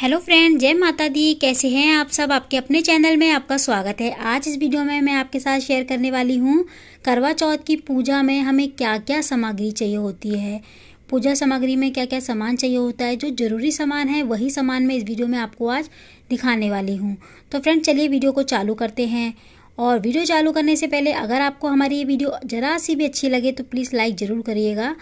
hello friend जय माता दी कैसे हैं आप सब आपके अपने चैनल में आपका स्वागत है आज इस वीडियो में मैं आपके साथ शेयर करने वाली हूँ करवा चौथ की पूजा में हमें क्या क्या सामग्री चाहिए होती है पूजा सामग्री में क्या क्या सामान चाहिए होता है जो ज़रूरी सामान है वही सामान मैं इस वीडियो में आपको आज दिखाने वाली हूँ तो फ्रेंड चलिए वीडियो को चालू करते हैं और वीडियो चालू करने से पहले अगर आपको हमारी ये वीडियो ज़रा सी भी अच्छी लगे तो प्लीज़ लाइक ज़रूर करिएगा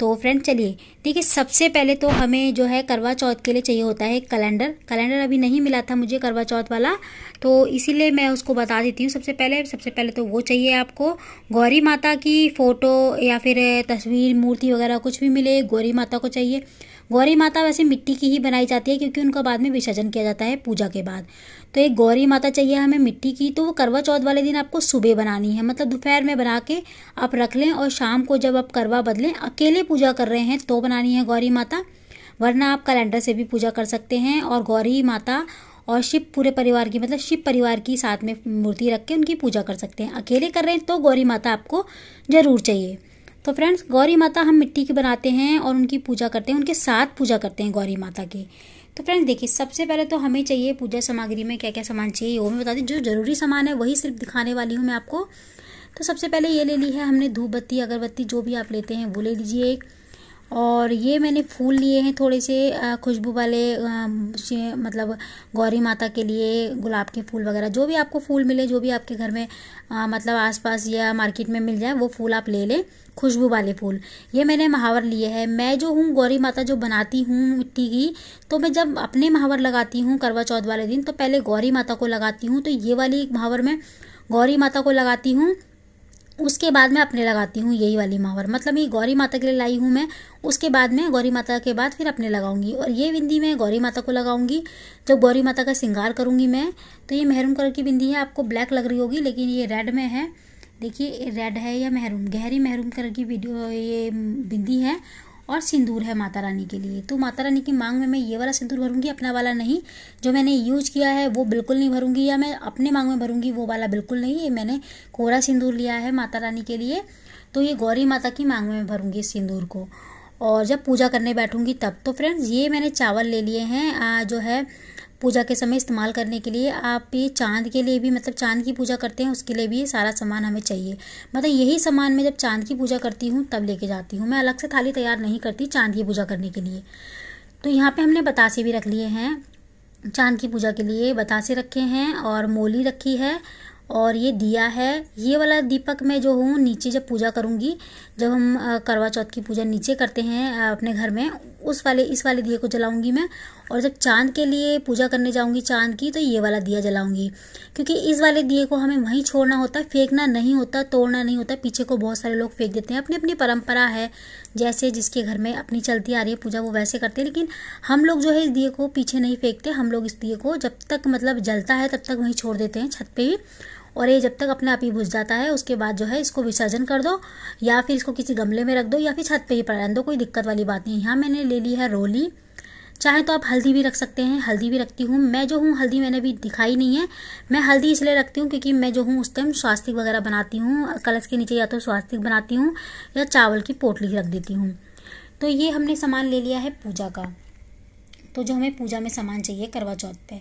तो फ्रेंड चलिए देखिए सबसे पहले तो हमें जो है करवा चौथ के लिए चाहिए होता है कैलेंडर कैलेंडर अभी नहीं मिला था मुझे करवा चौथ वाला तो इसीलिए मैं उसको बता देती हूँ सबसे पहले सबसे पहले तो वो चाहिए आपको गौरी माता की फ़ोटो या फिर तस्वीर मूर्ति वगैरह कुछ भी मिले गौरी माता को चाहिए गौरी माता वैसे मिट्टी की ही बनाई जाती है क्योंकि उनको बाद में विसर्जन किया जाता है पूजा के बाद तो एक गौरी माता चाहिए हमें मिट्टी की तो वो करवा चौथ वाले दिन आपको सुबह बनानी है मतलब दोपहर में बना के आप रख लें और शाम को जब आप करवा बदलें अकेले पूजा कर रहे हैं तो बनानी है गौरी माता वरना आप कैलेंडर से भी पूजा कर सकते हैं और गौरी माता और शिव पूरे परिवार की मतलब शिव परिवार की साथ में मूर्ति रख के उनकी पूजा कर सकते हैं अकेले कर रहे हैं तो गौरी माता आपको ज़रूर चाहिए तो फ्रेंड्स गौरी माता हम मिट्टी की बनाते हैं और उनकी पूजा करते हैं उनके साथ पूजा करते हैं गौरी माता की तो फ्रेंड्स देखिए सबसे पहले तो हमें चाहिए पूजा सामग्री में क्या क्या सामान चाहिए वो मैं बता दी जो ज़रूरी सामान है वही सिर्फ दिखाने वाली हूँ मैं आपको तो सबसे पहले ये ले ली है हमने धूप बत्ती अगरबत्ती जो भी आप लेते हैं वो ले लीजिए एक और ये मैंने फूल लिए हैं थोड़े से खुशबू वाले मतलब गौरी माता के लिए गुलाब के फूल वगैरह जो भी आपको फूल मिले जो भी आपके घर में आ, मतलब आसपास या मार्केट में मिल जाए वो फूल आप ले लें खुशबू वाले फूल ये मैंने महावर लिए हैं मैं जो हूँ गौरी माता जो बनाती हूँ मिट्टी की तो मैं जब अपने महावर लगाती हूँ करवा चौथ वाले दिन तो पहले गौरी माता को लगाती हूँ तो ये वाली महावर मैं गौरी माता को लगाती हूँ उसके बाद मैं अपने लगाती हूँ यही वाली मावर मतलब ये गौरी माता के लिए लाई हूँ मैं उसके बाद में गौरी माता के बाद फिर अपने लगाऊंगी और ये बिंदी मैं गौरी माता को लगाऊंगी जब गौरी माता का श्रृंगार करूँगी मैं तो ये महरूम कलर की बिंदी है आपको ब्लैक लग रही होगी लेकिन ये रेड में है देखिए रेड है या महरूम गहरी महरूम कलर की वीडियो ये बिंदी है और सिंदूर है माता रानी के लिए तो माता रानी की मांग में मैं ये वाला सिंदूर भरूंगी अपना वाला नहीं जो मैंने यूज किया है वो बिल्कुल नहीं भरूंगी या मैं अपने मांग में भरूंगी वो वाला बिल्कुल नहीं ये मैंने कोरा सिंदूर लिया है माता रानी के लिए तो ये गौरी माता की मांग में भरूंगी इस सिंदूर को और जब पूजा करने बैठूंगी तब तो फ्रेंड्स ये मैंने चावल ले लिए हैं जो है पूजा के समय इस्तेमाल करने के लिए आप ये चांद के लिए भी मतलब चांद की पूजा करते हैं उसके लिए भी ये सारा सामान हमें चाहिए मतलब यही सामान मैं जब चांद की पूजा करती हूँ तब लेके जाती हूँ मैं अलग से थाली तैयार नहीं करती चांद की पूजा करने के लिए तो यहाँ पे हमने बतासे भी रख लिए हैं चांद की पूजा के लिए बतासे रखे हैं और मोली रखी है और ये दिया है ये वाला दीपक मैं जो हूँ नीचे जब पूजा करूँगी जब हम करवा चौथ की पूजा नीचे करते हैं अपने घर में उस वाले इस वाले दिए को जलाऊँगी मैं और जब चांद के लिए पूजा करने जाऊंगी चांद की तो ये वाला दिया जलाऊंगी क्योंकि इस वाले दिए को हमें वहीं छोड़ना होता है फेंकना नहीं होता तोड़ना नहीं होता पीछे को बहुत सारे लोग फेंक देते हैं अपनी अपनी परंपरा है जैसे जिसके घर में अपनी चलती आ रही है पूजा वो वैसे करते हैं लेकिन हम लोग जो है इस दिए को पीछे नहीं फेंकते हम लोग इस दिए को जब तक मतलब जलता है तब तक वहीं छोड़ देते हैं छत पर ही और ये जब तक अपने आप ही बुझ जाता है उसके बाद जो है इसको विसर्जन कर दो या फिर इसको किसी गमले में रख दो या फिर छत पे ही पड़ा दो कोई दिक्कत वाली बात नहीं यहाँ मैंने ले ली है रोली चाहे तो आप हल्दी भी रख सकते हैं हल्दी भी रखती हूँ मैं जो हूँ हल्दी मैंने अभी दिखाई नहीं है मैं हल्दी इसलिए रखती हूँ क्योंकि मैं जो हूँ उस टाइम स्वास्तिक वगैरह बनाती हूँ कलश के नीचे या तो स्वास्तिक बनाती हूँ या चावल की पोटली रख देती हूँ तो ये हमने सामान ले लिया है पूजा का तो जो हमें पूजा में सामान चाहिए करवा चौथ पे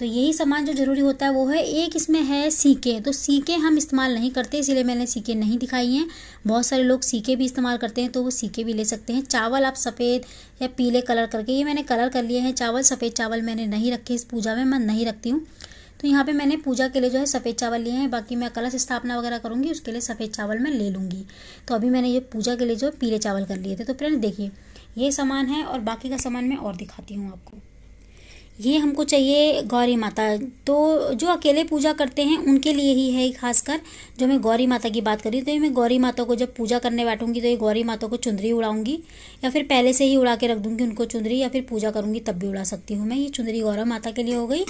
तो यही सामान जो ज़रूरी होता है वो है एक इसमें है सीके तो सीके हम इस्तेमाल नहीं करते इसलिए मैंने सीके नहीं दिखाई हैं बहुत सारे लोग सीके भी इस्तेमाल करते हैं तो वो सीके भी ले सकते हैं चावल आप सफ़ेद या पीले कलर करके ये मैंने कलर कर लिए हैं चावल सफ़ेद चावल मैंने नहीं रखे इस पूजा में मैं नहीं रखती हूँ तो यहाँ पर मैंने पूजा के लिए जो है सफ़ेद चावल लिए हैं बाकी मैं कलश स्थापना वगैरह करूँगी उसके लिए सफ़ेद चावल मैं ले लूँगी तो अभी मैंने ये पूजा के लिए जो पीले चावल कर लिए थे तो फ्रेंड देखिए ये सामान है और बाकी का सामान मैं और दिखाती हूँ आपको ये हमको चाहिए गौरी माता तो जो अकेले पूजा करते हैं उनके लिए ही है खासकर जो मैं गौरी माता की बात करी तो ये मैं गौरी माता को जब पूजा करने बैठूंगी तो ये गौरी माता को चुंदरी उड़ाऊंगी या फिर पहले से ही उड़ा के रख दूंगी उनको चुंदरी या फिर पूजा करूंगी तब भी उड़ा सकती हूँ मैं ये चुंदरी गौरव माता के लिए हो गई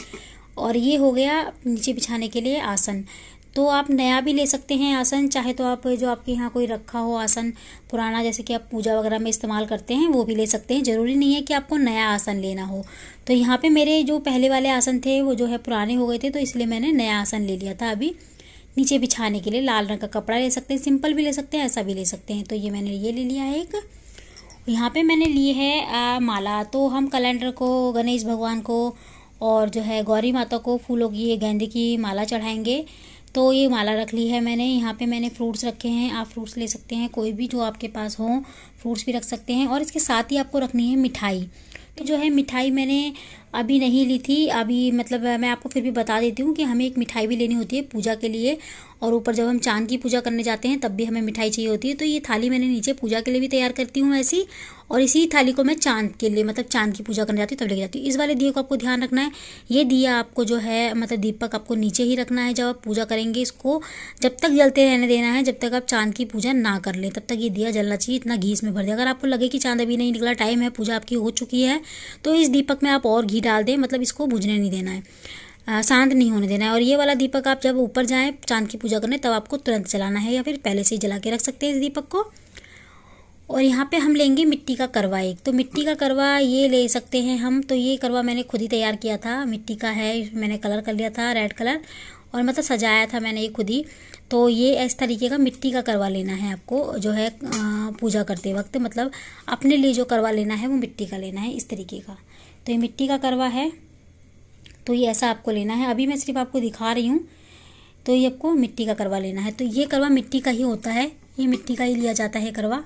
और ये हो गया नीचे बिछाने के लिए आसन तो आप नया भी ले सकते हैं आसन चाहे तो आप जो आपके यहाँ कोई रखा हो आसन पुराना जैसे कि आप पूजा वगैरह में इस्तेमाल करते हैं वो भी ले सकते हैं ज़रूरी नहीं है कि आपको नया आसन लेना हो तो यहाँ पे मेरे जो पहले वाले आसन थे वो जो है पुराने हो गए थे तो इसलिए मैंने नया आसन ले लिया था अभी नीचे बिछाने के लिए लाल रंग का कपड़ा ले सकते हैं सिंपल भी ले सकते हैं ऐसा भी ले सकते हैं तो ये मैंने ये ले लिया है एक यहाँ पर मैंने लिए है माला तो हम कैलेंडर को गणेश भगवान को और जो है गौरी माता को फूलों की गेंदे की माला चढ़ाएंगे तो ये माला रख ली है मैंने यहाँ पे मैंने फ्रूट्स रखे हैं आप फ्रूट्स ले सकते हैं कोई भी जो आपके पास हो फ्रूट्स भी रख सकते हैं और इसके साथ ही आपको रखनी है मिठाई तो जो है मिठाई मैंने अभी नहीं ली थी अभी मतलब मैं आपको फिर भी बता देती हूँ कि हमें एक मिठाई भी लेनी होती है पूजा के लिए और ऊपर जब हम चांद की पूजा करने जाते हैं तब भी हमें मिठाई चाहिए होती है तो ये थाली मैंने नीचे पूजा के लिए भी तैयार करती हूँ ऐसी और इसी थाली को मैं चांद के लिए मतलब चांद की पूजा करने जाती हूँ तब लेके जाती हूँ इस वाले दिए को आपको ध्यान रखना है ये दिया आपको जो है मतलब दीपक आपको नीचे ही रखना है जब आप पूजा करेंगे इसको जब तक जलते रहने देना है जब तक आप चांद की पूजा ना कर लें तब तक ये दिया जलना चाहिए इतना घी इसमें भर दें अगर आपको लगे कि चांद अभी नहीं निकला टाइम है पूजा आपकी हो चुकी है तो इस दीपक में आप और घी डाल दें मतलब इसको भुजने नहीं देना है शांत नहीं होने देना है और ये वाला दीपक आप जब ऊपर जाएँ चांद की पूजा करने तब आपको तुरंत जलाना है या फिर पहले से ही जला के रख सकते हैं इस दीपक को और यहाँ पे हम लेंगे मिट्टी का करवा एक तो मिट्टी का करवा ये ले सकते हैं हम तो ये करवा मैंने खुद ही तैयार किया था मिट्टी का है मैंने कलर कर लिया था रेड कलर और मतलब सजाया था मैंने ये खुद ही तो ये इस तरीके का मिट्टी का करवा लेना है आपको जो है पूजा करते वक्त मतलब अपने लिए जो करवा लेना है वो मिट्टी का लेना है इस तरीके का तो ये मिट्टी का करवा है तो ये ऐसा आपको लेना है अभी मैं सिर्फ आपको दिखा रही हूँ तो ये आपको मिट्टी का करवा लेना है तो ये करवा मिट्टी का ही होता है ये मिट्टी का ही लिया जाता है करवा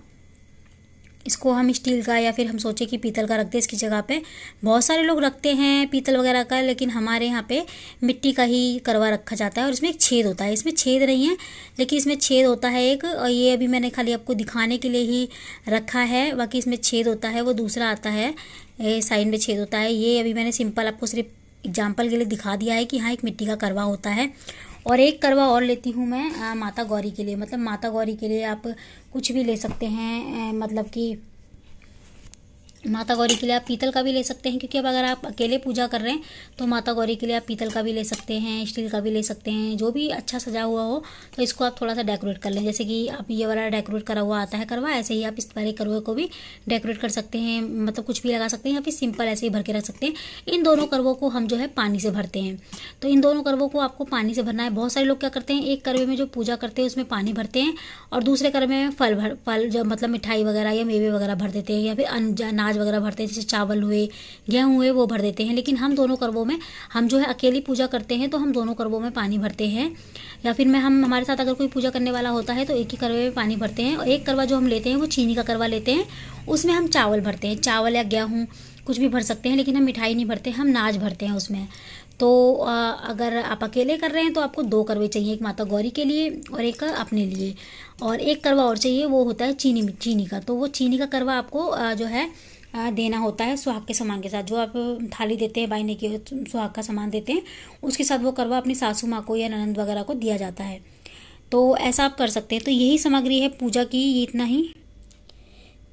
इसको हम स्टील का या फिर हम सोचे कि पीतल का रखते हैं इसकी जगह पे बहुत सारे लोग रखते हैं पीतल वगैरह का लेकिन हमारे यहाँ पे मिट्टी का ही करवा रखा जाता है और इसमें एक छेद होता है इसमें छेद नहीं है लेकिन इसमें छेद होता है एक और ये अभी मैंने खाली आपको दिखाने के लिए ही रखा है बाकी इसमें छेद होता है वो दूसरा आता है साइड में छेद होता है ये अभी मैंने सिंपल आपको सिर्फ एग्जाम्पल के लिए दिखा दिया है कि हाँ एक मिट्टी का करवा होता है और एक करवा और लेती हूँ मैं आ, माता गौरी के लिए मतलब माता गौरी के लिए आप कुछ भी ले सकते हैं आ, मतलब कि माता गौरी के लिए आप पीतल का भी ले सकते हैं क्योंकि अब अगर आप अकेले पूजा कर रहे हैं तो माता गौरी के लिए आप पीतल का भी ले सकते हैं स्टील का भी ले सकते हैं जो भी अच्छा सजा हुआ हो तो इसको आप थोड़ा सा डेकोरेट कर लें जैसे कि आप ये वाला डेकोरेट करा हुआ आता है करवा ऐसे ही आप इस वाले करवे को भी डेकोरेट कर सकते हैं मतलब कुछ भी लगा सकते हैं या फिर सिंपल ऐसे ही भर के रख सकते हैं इन दोनों करवों को हम जो है पानी से भरते हैं तो इन दोनों करवों को आपको पानी से भरना है बहुत सारे लोग क्या करते हैं एक करवे में जो पूजा करते हैं उसमें पानी भरते हैं और दूसरे करवे में फल भर फल जो मतलब मिठाई वगैरह या मेवे वगैरह भर देते हैं या फिर अनाज अनाज वगैरह भरते हैं जैसे चावल हुए गेहूँ हुए वो भर देते हैं लेकिन हम दोनों कर्वों में हम जो है अकेली पूजा करते हैं तो हम दोनों कर्वों में पानी भरते हैं या फिर मैं हम हमारे साथ अगर कोई पूजा करने वाला होता है तो एक ही करवे में पानी भरते हैं और एक करवा जो हम लेते हैं वो चीनी का करवा लेते हैं उसमें हम चावल भरते हैं चावल या गेहूँ कुछ भी भर सकते हैं लेकिन हम मिठाई नहीं भरते हम नाज भरते हैं उसमें तो अगर आप अकेले कर रहे हैं तो आपको दो करवे चाहिए एक माता गौरी के लिए और एक अपने लिए और एक करवा और चाहिए वो होता है चीनी चीनी का तो वो चीनी का करवा आपको जो है देना होता है सुहाग के सामान के साथ जो आप थाली देते हैं बाइने की सुहाग का सामान देते हैं उसके साथ वो करवा अपनी सासू माँ को या ननंद वगैरह को दिया जाता है तो ऐसा आप कर सकते हैं तो यही सामग्री है पूजा की ये इतना ही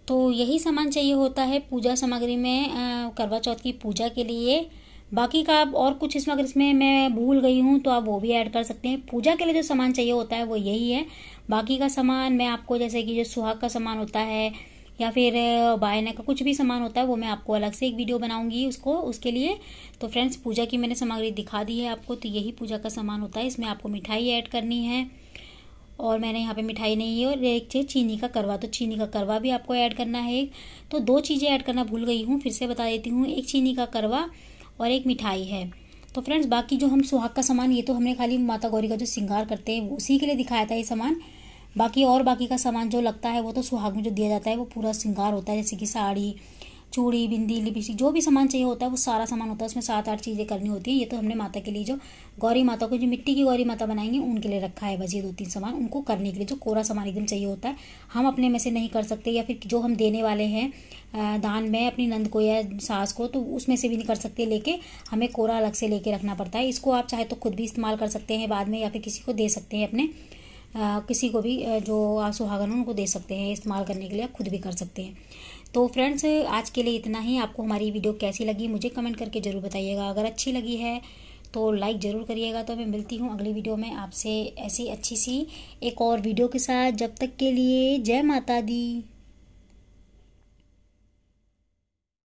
तो यही सामान चाहिए होता है पूजा सामग्री में करवा चौथ की पूजा के लिए बाकी का आप और कुछ इसमें अगर इसमें मैं भूल गई हूँ तो आप वो भी ऐड कर सकते हैं पूजा के लिए जो सामान चाहिए होता है वो यही है बाकी का सामान मैं आपको जैसे कि जो सुहाग का सामान होता है या फिर बायना का कुछ भी सामान होता है वो मैं आपको अलग से एक वीडियो बनाऊंगी उसको उसके लिए तो फ्रेंड्स पूजा की मैंने सामग्री दिखा दी है आपको तो यही पूजा का सामान होता है इसमें आपको मिठाई ऐड करनी है और मैंने यहाँ पे मिठाई नहीं है और एक चीज़ चीनी का करवा तो चीनी का करवा भी आपको ऐड करना है तो दो चीज़ें ऐड करना भूल गई हूँ फिर से बता देती हूँ एक चीनी का करवा और एक मिठाई है तो फ्रेंड्स बाकी जो हम सुहाग का सामान ये तो हमने खाली माता गौरी का जो श्रृंगार करते हैं उसी के लिए दिखाया था ये सामान बाकी और बाकी का सामान जो लगता है वो तो सुहाग में जो दिया जाता है वो पूरा श्रृंगार होता है जैसे कि साड़ी चूड़ी बिंदी लिपस्टिक जो भी सामान चाहिए होता है वो सारा सामान होता है उसमें सात आठ चीज़ें करनी होती है ये तो हमने माता के लिए जो गौरी माता को जो मिट्टी की गौरी माता बनाएंगे उनके लिए रखा है बस ये दो तीन सामान उनको करने के लिए जो कोरा सामान एकदम चाहिए होता है हम अपने में से नहीं कर सकते या फिर जो हम देने वाले हैं दान में अपनी नंद को या सास को तो उसमें से भी नहीं कर सकते लेके हमें कोरा अलग से लेके रखना पड़ता है इसको आप चाहे तो खुद भी इस्तेमाल कर सकते हैं बाद में या फिर किसी को दे सकते हैं अपने किसी को भी जो सुहागन उनको दे सकते हैं इस्तेमाल करने के लिए आप खुद भी कर सकते हैं तो फ्रेंड्स आज के लिए इतना ही आपको हमारी वीडियो कैसी लगी मुझे कमेंट करके ज़रूर बताइएगा अगर अच्छी लगी है तो लाइक ज़रूर करिएगा तो मैं मिलती हूँ अगली वीडियो में आपसे ऐसी अच्छी सी एक और वीडियो के साथ जब तक के लिए जय माता दी